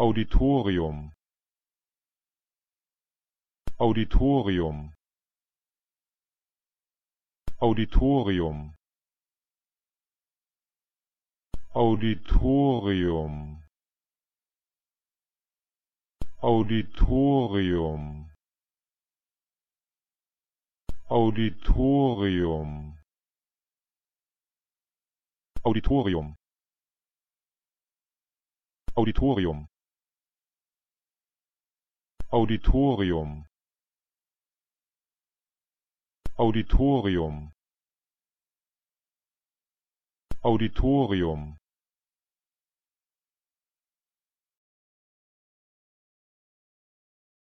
Auditorium Auditorium Auditorium Auditorium Auditorium Auditorium Auditorium Auditorium Auditorium Auditorium Auditorium